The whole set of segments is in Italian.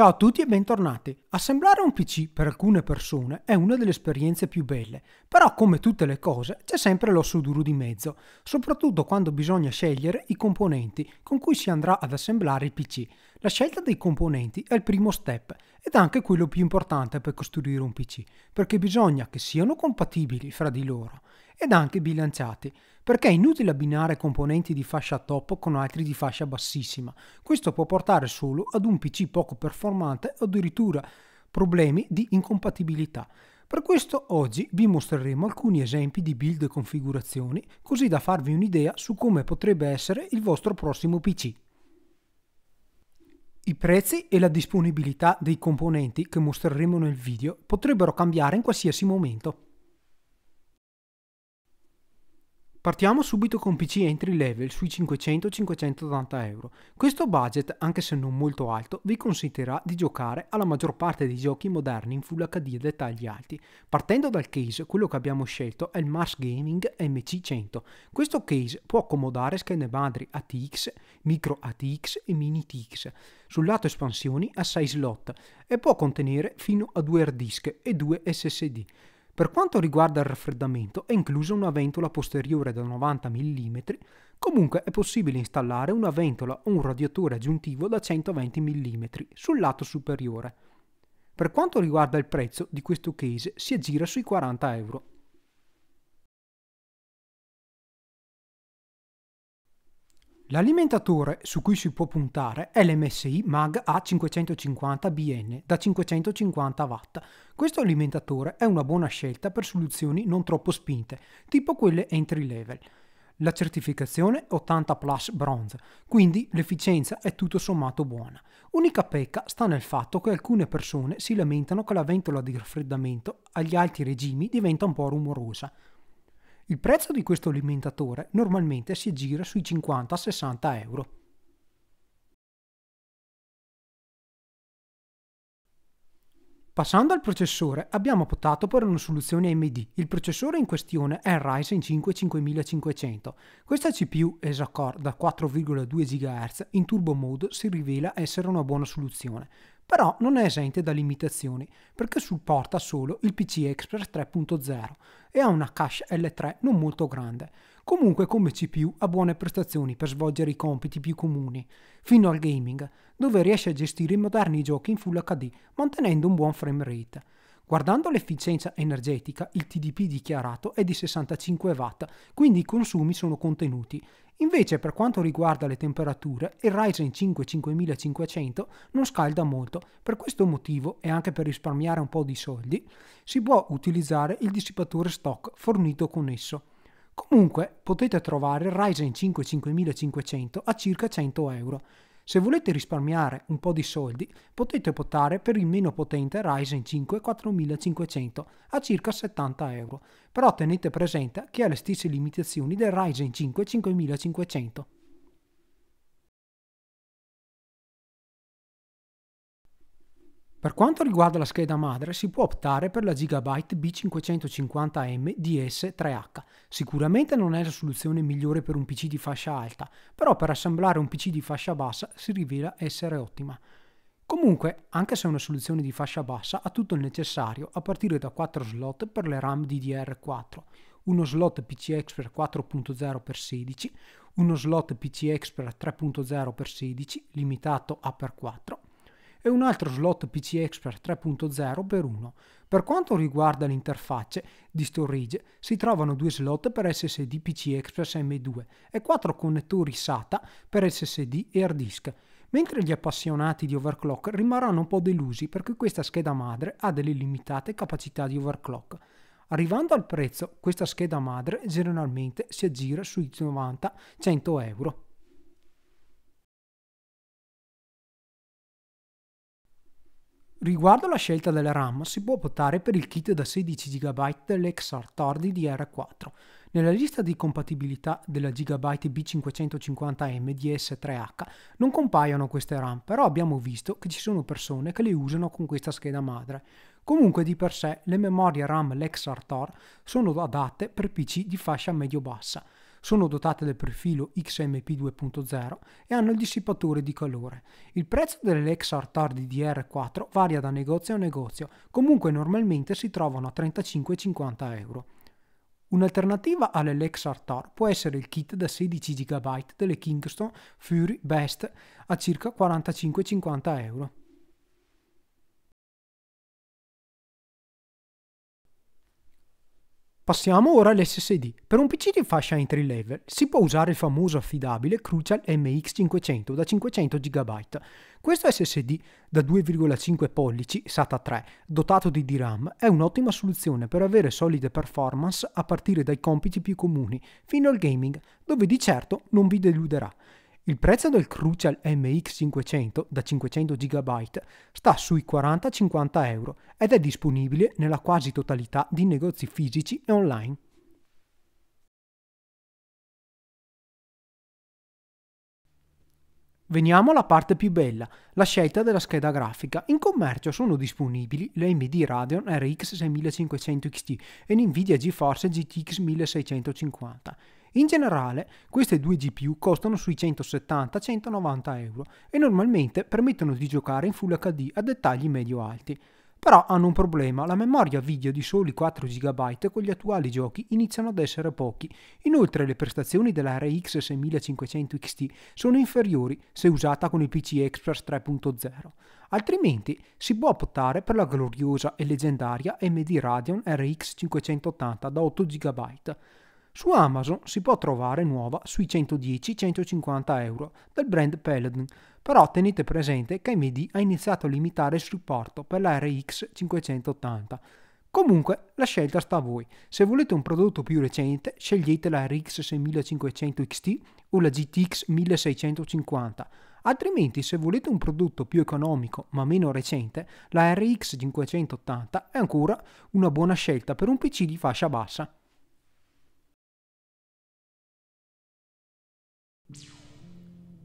Ciao a tutti e bentornati. Assemblare un PC per alcune persone è una delle esperienze più belle, però come tutte le cose c'è sempre l'osso duro di mezzo, soprattutto quando bisogna scegliere i componenti con cui si andrà ad assemblare il PC, la scelta dei componenti è il primo step ed anche quello più importante per costruire un PC, perché bisogna che siano compatibili fra di loro ed anche bilanciati, perché è inutile abbinare componenti di fascia top con altri di fascia bassissima. Questo può portare solo ad un PC poco performante o addirittura problemi di incompatibilità. Per questo oggi vi mostreremo alcuni esempi di build e configurazioni, così da farvi un'idea su come potrebbe essere il vostro prossimo PC. I prezzi e la disponibilità dei componenti che mostreremo nel video potrebbero cambiare in qualsiasi momento. Partiamo subito con PC entry level sui 500-580 euro. Questo budget, anche se non molto alto, vi consentirà di giocare alla maggior parte dei giochi moderni in Full HD a dettagli alti. Partendo dal case, quello che abbiamo scelto è il Mars Gaming MC100. Questo case può accomodare schede madri ATX, micro ATX e mini TX. Sul lato espansioni ha 6 slot e può contenere fino a 2 hard disk e 2 SSD. Per quanto riguarda il raffreddamento è inclusa una ventola posteriore da 90 mm, comunque è possibile installare una ventola o un radiatore aggiuntivo da 120 mm sul lato superiore. Per quanto riguarda il prezzo di questo case si aggira sui 40 euro. L'alimentatore su cui si può puntare è l'MSI MAG A550BN da 550 W. Questo alimentatore è una buona scelta per soluzioni non troppo spinte, tipo quelle entry level. La certificazione è 80 Plus Bronze, quindi l'efficienza è tutto sommato buona. Unica pecca sta nel fatto che alcune persone si lamentano che la ventola di raffreddamento agli alti regimi diventa un po' rumorosa. Il prezzo di questo alimentatore normalmente si aggira sui 50-60 euro. Passando al processore, abbiamo optato per una soluzione AMD. Il processore in questione è il Ryzen 5 5500. Questa CPU ESA-Core da 4,2 GHz in turbo mode si rivela essere una buona soluzione, però non è esente da limitazioni perché supporta solo il PC Express 3.0, e ha una cache L3 non molto grande. Comunque come CPU ha buone prestazioni per svolgere i compiti più comuni, fino al gaming, dove riesce a gestire i moderni giochi in Full HD mantenendo un buon frame rate. Guardando l'efficienza energetica, il TDP dichiarato è di 65 W, quindi i consumi sono contenuti. Invece per quanto riguarda le temperature, il Ryzen 5 5500 non scalda molto, per questo motivo e anche per risparmiare un po' di soldi, si può utilizzare il dissipatore stock fornito con esso. Comunque potete trovare il Ryzen 5 5500 a circa 100 euro. Se volete risparmiare un po' di soldi, potete optare per il meno potente Ryzen 5 4500 a circa 70 euro, però tenete presente che ha le stesse limitazioni del Ryzen 5 5500. Per quanto riguarda la scheda madre, si può optare per la Gigabyte B550M DS3H. Sicuramente non è la soluzione migliore per un PC di fascia alta, però per assemblare un PC di fascia bassa si rivela essere ottima. Comunque, anche se è una soluzione di fascia bassa, ha tutto il necessario a partire da 4 slot per le RAM DDR4, uno slot PC Expert 4.0x16, uno slot PC Expert 3.0x16 limitato a per 4 e un altro slot PC Express 3.0 per uno. Per quanto riguarda le interfacce di storage, si trovano due slot per SSD PC Express M2 e quattro connettori SATA per SSD e hard disk. Mentre gli appassionati di overclock rimarranno un po' delusi perché questa scheda madre ha delle limitate capacità di overclock. Arrivando al prezzo, questa scheda madre generalmente si aggira sui 90-100 euro. Riguardo alla scelta della RAM, si può optare per il kit da 16 GB dell'XR DDR4. Nella lista di compatibilità della Gigabyte B550M DS3H non compaiono queste RAM, però abbiamo visto che ci sono persone che le usano con questa scheda madre. Comunque di per sé le memorie RAM LexRTOR sono adatte per PC di fascia medio-bassa, sono dotate del profilo XMP 2.0 e hanno il dissipatore di calore. Il prezzo delle XR dr 4 varia da negozio a negozio, comunque normalmente si trovano a 35-50 euro. Un'alternativa alle all'Elexar Tor può essere il kit da 16 GB delle Kingston Fury Best a circa 45-50 euro. Passiamo ora all'SSD. Per un PC di fascia entry level si può usare il famoso affidabile Crucial MX500 da 500 GB. Questo SSD da 2,5 pollici SATA 3 dotato di DRAM è un'ottima soluzione per avere solide performance a partire dai compiti più comuni fino al gaming, dove di certo non vi deluderà. Il prezzo del Crucial MX500 da 500 GB sta sui 40-50 euro ed è disponibile nella quasi totalità di negozi fisici e online. Veniamo alla parte più bella, la scelta della scheda grafica. In commercio sono disponibili le AMD Radeon RX 6500 XT e l'NVIDIA GeForce GTX 1650. In generale, queste due GPU costano sui 170-190 euro e normalmente permettono di giocare in Full HD a dettagli medio-alti. Però hanno un problema, la memoria video di soli 4 GB con gli attuali giochi iniziano ad essere pochi. Inoltre le prestazioni della RX 6500 XT sono inferiori se usata con il PC Express 3.0. Altrimenti si può optare per la gloriosa e leggendaria AMD Radeon RX 580 da 8 GB. Su Amazon si può trovare nuova sui 110-150 euro del brand Peloton, però tenete presente che AMD ha iniziato a limitare il supporto per la RX 580. Comunque la scelta sta a voi, se volete un prodotto più recente scegliete la RX 6500 XT o la GTX 1650, altrimenti se volete un prodotto più economico ma meno recente, la RX 580 è ancora una buona scelta per un PC di fascia bassa.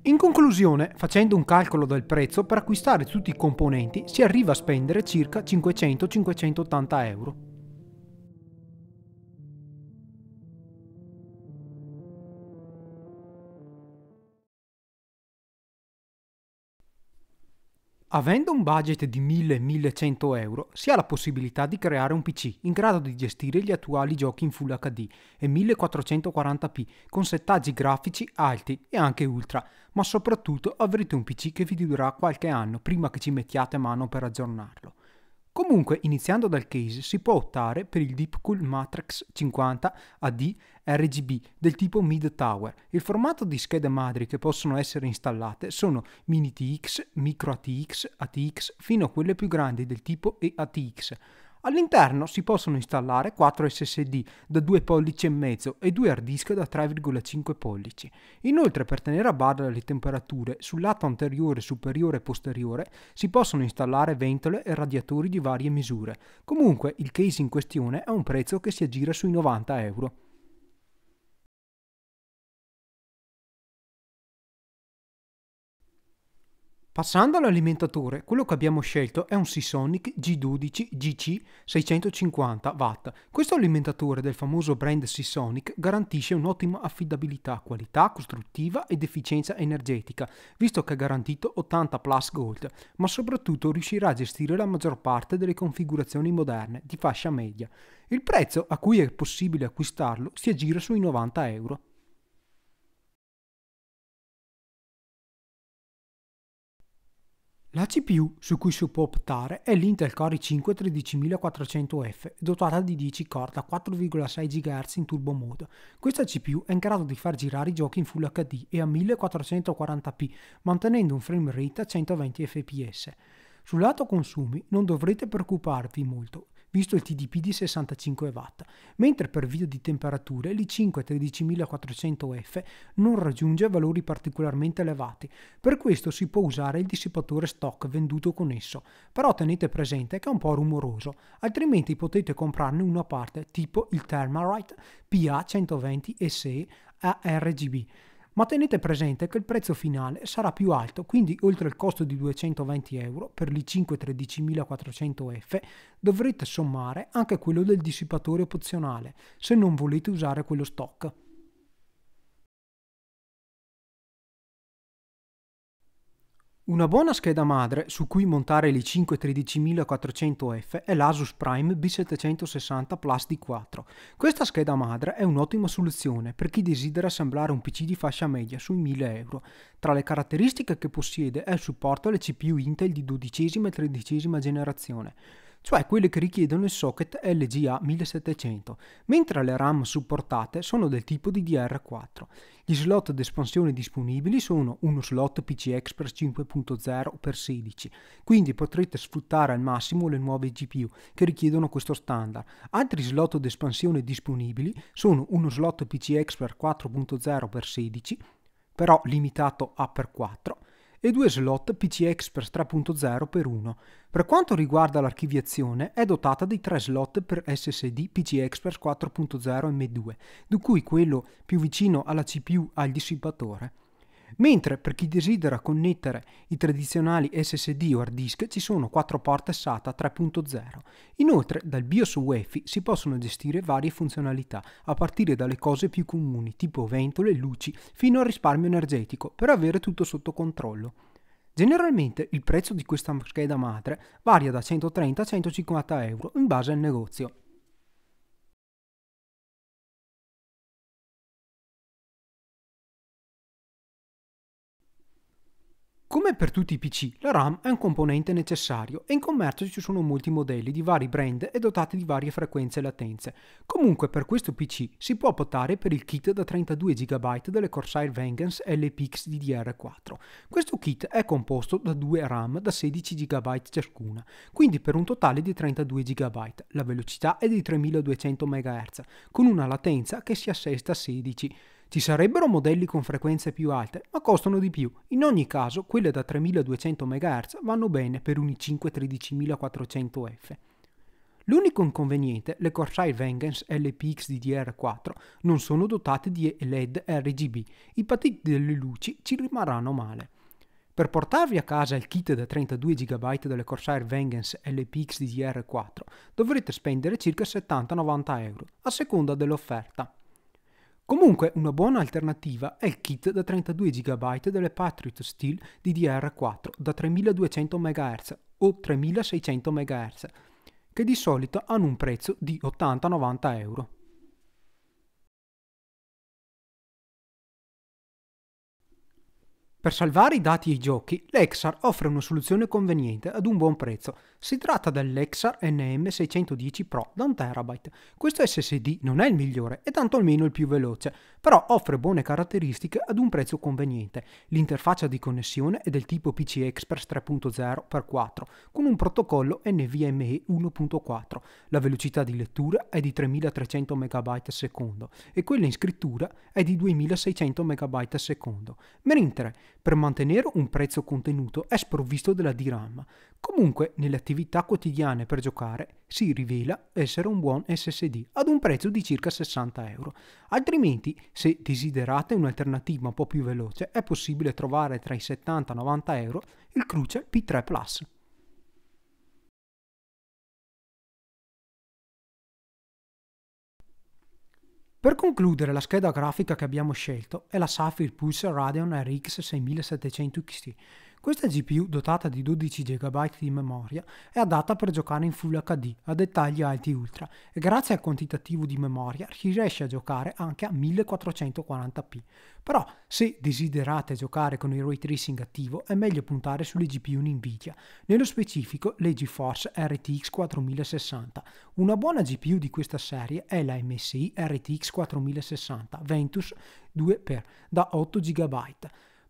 In conclusione, facendo un calcolo del prezzo per acquistare tutti i componenti si arriva a spendere circa 500-580 euro. Avendo un budget di 1000-1100 euro si ha la possibilità di creare un PC in grado di gestire gli attuali giochi in Full HD e 1440p con settaggi grafici alti e anche ultra, ma soprattutto avrete un PC che vi durerà qualche anno prima che ci mettiate mano per aggiornarlo. Comunque, iniziando dal case, si può optare per il Deepcool Matrix 50 AD RGB del tipo mid tower. Il formato di schede madri che possono essere installate sono mini TX, micro ATX, ATX fino a quelle più grandi del tipo EATX. All'interno si possono installare 4 SSD da 2 pollici e mezzo e 2 hard disk da 3,5 pollici. Inoltre per tenere a bada le temperature sul lato anteriore, superiore e posteriore si possono installare ventole e radiatori di varie misure. Comunque il case in questione ha un prezzo che si aggira sui 90 euro. Passando all'alimentatore, quello che abbiamo scelto è un Seasonic G12 GC 650W. Questo alimentatore del famoso brand Seasonic garantisce un'ottima affidabilità, qualità costruttiva ed efficienza energetica, visto che ha garantito 80 Plus Gold, ma soprattutto riuscirà a gestire la maggior parte delle configurazioni moderne di fascia media. Il prezzo a cui è possibile acquistarlo si aggira sui 90 euro. La CPU su cui si può optare è l'Intel Core i5-13400F, dotata di 10 core da 4,6 GHz in turbo mode. Questa CPU è in grado di far girare i giochi in Full HD e a 1440p, mantenendo un frame rate a 120 fps. Sul lato consumi non dovrete preoccuparvi molto, visto il TDP di 65 Watt, mentre per via di temperature l'i5 13400F non raggiunge valori particolarmente elevati, per questo si può usare il dissipatore stock venduto con esso, però tenete presente che è un po' rumoroso, altrimenti potete comprarne una parte tipo il Thermarite PA120 SE a RGB ma tenete presente che il prezzo finale sarà più alto, quindi oltre il costo di 220 euro per l'i5 13400F dovrete sommare anche quello del dissipatore opzionale, se non volete usare quello stock. Una buona scheda madre su cui montare le 5 13400F è l'Asus Prime B760 Plus D4. Questa scheda madre è un'ottima soluzione per chi desidera assemblare un PC di fascia media sui 1000 euro. Tra le caratteristiche che possiede è il supporto alle CPU Intel di 12 e 13 generazione, cioè quelle che richiedono il socket LGA 1700, mentre le RAM supportate sono del tipo DDR4. Gli slot di espansione disponibili sono uno slot PC Express 5.0x16, quindi potrete sfruttare al massimo le nuove GPU che richiedono questo standard. Altri slot di espansione disponibili sono uno slot PC Express 4.0x16, però limitato a per 4 e due slot PC Express 3.0 per 1. Per quanto riguarda l'archiviazione, è dotata di tre slot per SSD PC Express 4.0 M2, di cui quello più vicino alla CPU ha il dissipatore. Mentre per chi desidera connettere i tradizionali SSD o hard disk ci sono 4 porte SATA 3.0. Inoltre dal BIOS UEFI si possono gestire varie funzionalità, a partire dalle cose più comuni tipo ventole, luci, fino al risparmio energetico, per avere tutto sotto controllo. Generalmente il prezzo di questa scheda madre varia da 130 a 150 euro in base al negozio. Come per tutti i PC, la RAM è un componente necessario e in commercio ci sono molti modelli di vari brand e dotati di varie frequenze e latenze. Comunque per questo PC si può optare per il kit da 32 GB delle Corsair Vengeance LPX DDR4. Questo kit è composto da due RAM da 16 GB ciascuna, quindi per un totale di 32 GB. La velocità è di 3200 MHz, con una latenza che si assesta a 16 ci sarebbero modelli con frequenze più alte, ma costano di più. In ogni caso, quelle da 3200 MHz vanno bene per un i5-13400F. L'unico inconveniente, le Corsair Vengeance LPX DDR4 non sono dotate di LED RGB, i patiti delle luci ci rimarranno male. Per portarvi a casa il kit da 32 GB delle Corsair Vengeance LPX DDR4 dovrete spendere circa 70-90 euro, a seconda dell'offerta. Comunque una buona alternativa è il kit da 32 GB delle Patriot Steel DDR4 da 3200 MHz o 3600 MHz, che di solito hanno un prezzo di 80-90 euro. Per salvare i dati e i giochi, l'Exar offre una soluzione conveniente ad un buon prezzo. Si tratta dell'Exar NM610 Pro da 1 TB. Questo SSD non è il migliore e tanto almeno il più veloce, però offre buone caratteristiche ad un prezzo conveniente. L'interfaccia di connessione è del tipo PC Express 3.0x4 con un protocollo NVMe 1.4. La velocità di lettura è di 3300 MB/s e quella in scrittura è di 2600 MB/s. Mentre per mantenere un prezzo contenuto è sprovvisto della DRAM. Comunque, nelle attività quotidiane per giocare, si rivela essere un buon SSD ad un prezzo di circa 60 euro. Altrimenti, se desiderate un'alternativa un po' più veloce, è possibile trovare tra i 70 e i 90 euro il Cruce P3 Plus. Per concludere, la scheda grafica che abbiamo scelto è la Sapphire Pulse Radeon RX 6700 XT questa GPU, dotata di 12 GB di memoria, è adatta per giocare in Full HD a dettagli alti ultra e grazie al quantitativo di memoria riesce a giocare anche a 1440p. Però se desiderate giocare con il ray tracing attivo è meglio puntare sulle GPU Nvidia, nello specifico le GeForce RTX 4060. Una buona GPU di questa serie è la MSI RTX 4060 Ventus 2x da 8 GB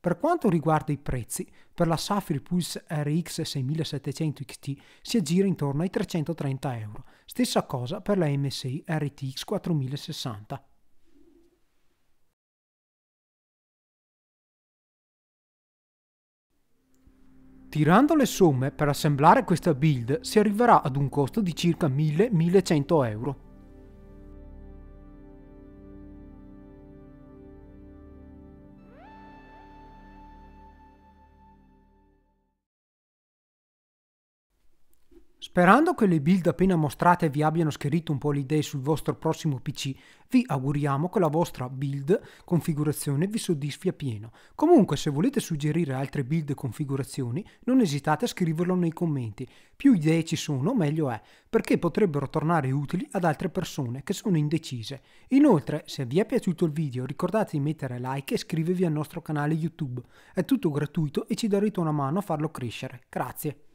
per quanto riguarda i prezzi, per la Safir Pulse RX 6700 XT si aggira intorno ai 330 euro, stessa cosa per la MSI RTX 4060. Tirando le somme per assemblare questa build si arriverà ad un costo di circa 1000-1100 euro. Sperando che le build appena mostrate vi abbiano schiarito un po' le idee sul vostro prossimo PC, vi auguriamo che la vostra build configurazione vi soddisfi a pieno. Comunque se volete suggerire altre build configurazioni non esitate a scriverlo nei commenti, più idee ci sono meglio è, perché potrebbero tornare utili ad altre persone che sono indecise. Inoltre se vi è piaciuto il video ricordate di mettere like e iscrivervi al nostro canale YouTube, è tutto gratuito e ci darete una mano a farlo crescere. Grazie!